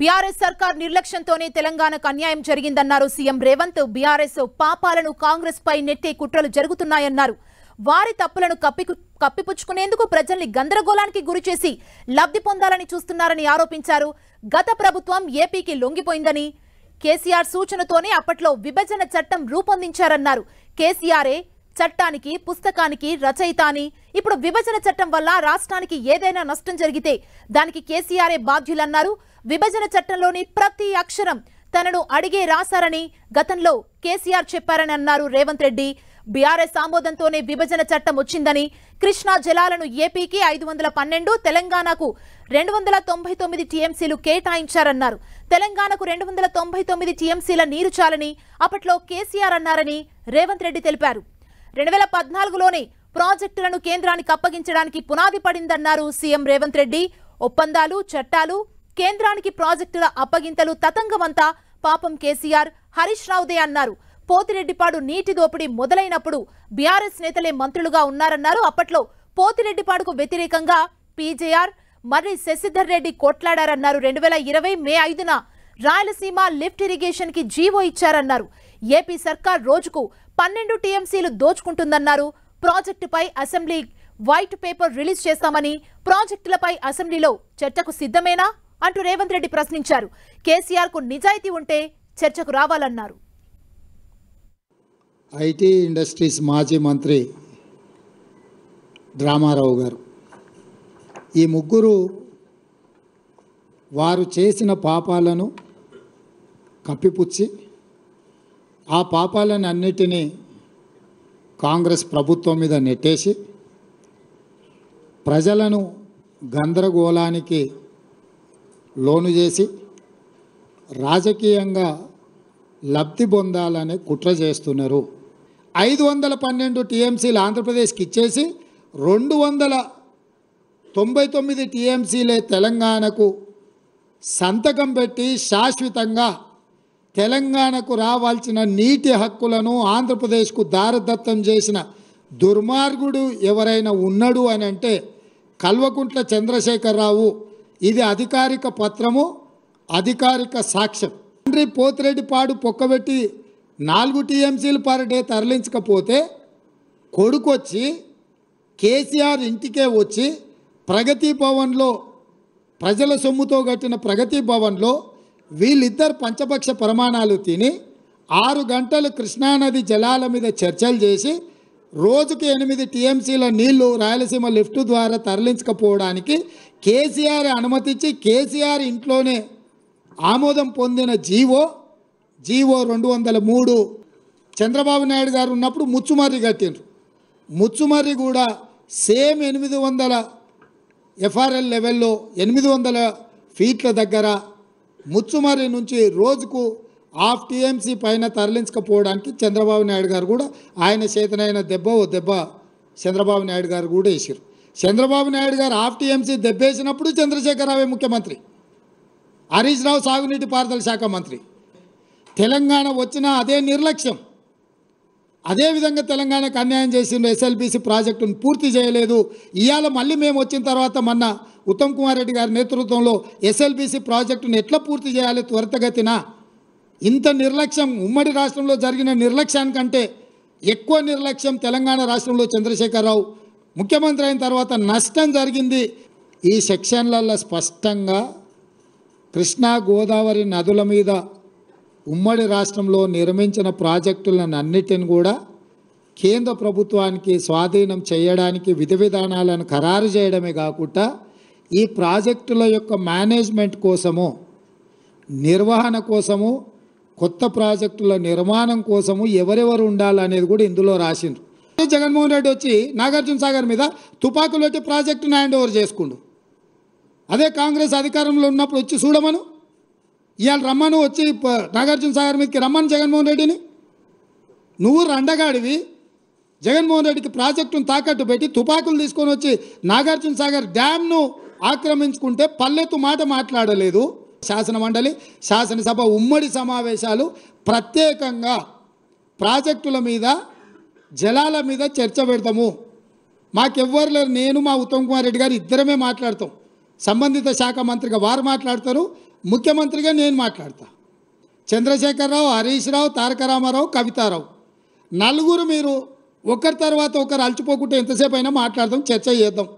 BRS సర్కార్ నిర్లక్ష్యంతోనే తెలంగాణకు అన్యాయం జరిగిందన్నారు సీఎం రేవంత్ బీఆర్ఎస్ పాపాలను కాంగ్రెస్ పై నెట్టే కుట్రలు జరుగుతున్నాయన్నారు వారి తప్పులను కప్పి కప్పిపుచ్చుకునేందుకు ప్రజల్ని గందరగోళానికి గురిచేసి లబ్ధి పొందాలని చూస్తున్నారని ఆరోపించారు గత ప్రభుత్వం ఏపీకి లొంగిపోయిందని కేసీఆర్ సూచనతోనే అప్పట్లో విభజన చట్టం రూపొందించారన్నారు కేసీఆర్ఏ చట్టానికి పుస్తకానికి రచయిత అని ఇప్పుడు విభజన చట్టం వల్ల రాష్ట్రానికి ఏదైనా నష్టం జరిగితే దానికి కేసీఆరే బాధ్యులన్నారు విభజన చట్టంలోని ప్రతి అక్షరం తనను అడిగే రాశారని గతంలో కేసీఆర్ చెప్పారని అన్నారు రేవంత్ రెడ్డి బీఆర్ఎస్ ఆమోదంతోనే విభజన చట్టం వచ్చిందని కృష్ణా జలాలను ఏపీకి ఐదు వందల పన్నెండు తెలంగాణకు రెండు వందల తొంభై తొమ్మిది టీఎంసీలు కేటాయించారన్నారు తెలంగాణకు రెండు వందల తొంభై తొమ్మిది టీఎంసీల నీరు చాలని అప్పట్లో కేసీఆర్ అన్నారని రేవంత్ రెడ్డి తెలిపారు రెండు వేల పద్నాలుగులోనే ప్రాజెక్టులను కేంద్రానికి అప్పగించడానికి పునాది పడిందన్నారు సీఎం రేవంత్ రెడ్డి ఒప్పందాలు చట్టాలు కేంద్రానికి ప్రాజెక్టుల అప్పగింతలు తతంగమంతా పాపం కేసీఆర్ హరీష్ రావుదే అన్నారు పోతిరెడ్డిపాడు నీటి దోపిడీ మొదలైనప్పుడు బీఆర్ఎస్ నేతలే మంత్రులుగా ఉన్నారన్నారు అప్పట్లో పోతిరెడ్డిపాడుకు వ్యతిరేకంగా పీజేఆర్ మర్రి శశిధర్ రెడ్డి కొట్లాడారన్నారు రెండు వేల ఇరవై మే ఐదున రాయలసీమ లిఫ్ట్ ఇరిగేషన్ కి జీవో ఇచ్చారన్నారు ఏపీ సర్కార్ రోజుకు పన్నెండు టీఎంసీలు దోచుకుంటుందన్నారు ప్రాజెక్టుపై అసెంబ్లీ వైట్ పేపర్ రిలీజ్ చేస్తామని ప్రాజెక్టులపై అసెంబ్లీలో చర్చకు సిద్ధమేనా అంటూ రేవంత్ రెడ్డి ప్రశ్నించారు కేసీఆర్ కు నిజాయితీ ఉంటే చర్చకు రావాలన్నారు ఐటీ ఇండస్ట్రీస్ మాజీ మంత్రి రామారావు గారు ఈ ముగ్గురు వారు చేసిన పాపాలను కప్పిపుచ్చి ఆ పాపాలను అన్నిటినీ కాంగ్రెస్ ప్రభుత్వం మీద నెట్టేసి ప్రజలను గందరగోళానికి లోను చేసి రాజకీయంగా లబ్ధి పొందాలని కుట్ర చేస్తున్నారు ఐదు వందల పన్నెండు టీఎంసీలు ఆంధ్రప్రదేశ్కి ఇచ్చేసి రెండు వందల తొంభై తొమ్మిది టీఎంసీలే తెలంగాణకు సంతకం పెట్టి శాశ్వతంగా తెలంగాణకు రావాల్సిన నీటి హక్కులను ఆంధ్రప్రదేశ్కు దారదత్తం చేసిన దుర్మార్గుడు ఎవరైనా ఉన్నాడు అని అంటే కల్వకుంట్ల చంద్రశేఖరరావు ఇది అధికారిక పత్రము అధికారిక సాక్ష్యం తండ్రి పోతిరెడ్డిపాడు పొక్కబెట్టి నాలుగు టీఎంసీలు పర్ డే తరలించకపోతే కొడుకొచ్చి కేసీఆర్ ఇంటికే వచ్చి ప్రగతి భవన్లో ప్రజల సొమ్ముతో కట్టిన ప్రగతి భవన్లో వీళ్ళిద్దరు పంచపక్ష ప్రమాణాలు తిని ఆరు గంటలు కృష్ణానది జలాల మీద చర్చలు చేసి రోజుకు ఎనిమిది టీఎంసీల నీళ్లు రాయలసీమ లిఫ్ట్ ద్వారా తరలించకపోవడానికి కేసీఆర్ అనుమతించి కేసీఆర్ ఇంట్లోనే ఆమోదం పొందిన జీవో జీవో రెండు వందల మూడు చంద్రబాబు నాయుడు గారు ఉన్నప్పుడు ముచ్చుమర్రి కట్టిండ్రు ముచ్చుమర్రి కూడా సేమ్ ఎనిమిది వందల ఎఫ్ఆర్ఎల్ లెవెల్లో ఎనిమిది వందల ఫీట్ల దగ్గర ముచ్చుమరి నుంచి రోజుకు హాఫ్ టీఎంసీ పైన తరలించకపోవడానికి చంద్రబాబు నాయుడు గారు కూడా ఆయన చేతనైన దెబ్బ ఓ దెబ్బ చంద్రబాబు నాయుడు గారు కూడా వేసారు చంద్రబాబు నాయుడు గారు హాఫ్ టీఎంసీ దెబ్బేసినప్పుడు చంద్రశేఖరరావు ముఖ్యమంత్రి హరీష్ రావు సాగునీటి పారుదల శాఖ మంత్రి తెలంగాణ వచ్చిన అదే నిర్లక్ష్యం అదేవిధంగా తెలంగాణకు అన్యాయం చేసిన ఎస్ఎల్బీసీ ప్రాజెక్టును పూర్తి చేయలేదు ఇవాళ మళ్ళీ మేము వచ్చిన తర్వాత మొన్న ఉత్తమ్ కుమార్ రెడ్డి గారి నేతృత్వంలో ఎస్ఎల్బీసీ ప్రాజెక్టును ఎట్లా పూర్తి చేయాలి త్వరితగతిన ఇంత నిర్లక్ష్యం ఉమ్మడి రాష్ట్రంలో జరిగిన నిర్లక్ష్యానికంటే ఎక్కువ నిర్లక్ష్యం తెలంగాణ రాష్ట్రంలో చంద్రశేఖరరావు ముఖ్యమంత్రి అయిన తర్వాత నష్టం జరిగింది ఈ సెక్షన్లలో స్పష్టంగా కృష్ణా గోదావరి నదుల మీద ఉమ్మడి రాష్ట్రంలో నిర్మించిన ప్రాజెక్టులను అన్నిటిని కూడా కేంద్ర ప్రభుత్వానికి స్వాధీనం చేయడానికి విధి విధానాలను ఖరారు చేయడమే కాకుండా ఈ ప్రాజెక్టుల యొక్క మేనేజ్మెంట్ కోసము నిర్వహణ కోసము కొత్త ప్రాజెక్టుల నిర్మాణం కోసము ఎవరెవరు ఉండాలనేది కూడా ఇందులో రాసిండ్రు జగన్మోహన్ రెడ్డి వచ్చి నాగార్జున సాగర్ మీద తుపాకులు వచ్చి ప్రాజెక్టును హ్యాండ్ ఓవర్ చేసుకుండు అదే కాంగ్రెస్ అధికారంలో ఉన్నప్పుడు వచ్చి చూడమను ఇవాళ రమ్మను వచ్చి నాగార్జున సాగర్ మీదకి రమ్మను జగన్మోహన్ రెడ్డిని నువ్వు రండగాడివి జగన్మోహన్ రెడ్డికి ప్రాజెక్టును తాకట్టు పెట్టి తుపాకులు తీసుకొని వచ్చి నాగార్జున సాగర్ డ్యామ్ను ఆక్రమించుకుంటే పల్లెత్తు మాట మాట్లాడలేదు శాసన మండలి శాసనసభ ఉమ్మడి సమావేశాలు ప్రత్యేకంగా ప్రాజెక్టుల మీద జలాల మీద చర్చ పెడతాము మాకెవ్వరు లేరు నేను మా ఉత్తమ్ కుమార్ రెడ్డి గారు ఇద్దరమే మాట్లాడతాం సంబంధిత శాఖ మంత్రిగా వారు మాట్లాడతారు ముఖ్యమంత్రిగా నేను మాట్లాడతా చంద్రశేఖరరావు హరీష్ రావు తారక రామారావు కవితారావు నలుగురు మీరు ఒకరి తర్వాత ఒకరు అలచిపోకుంటే ఎంతసేపు అయినా మాట్లాడదాం చర్చ చేద్దాం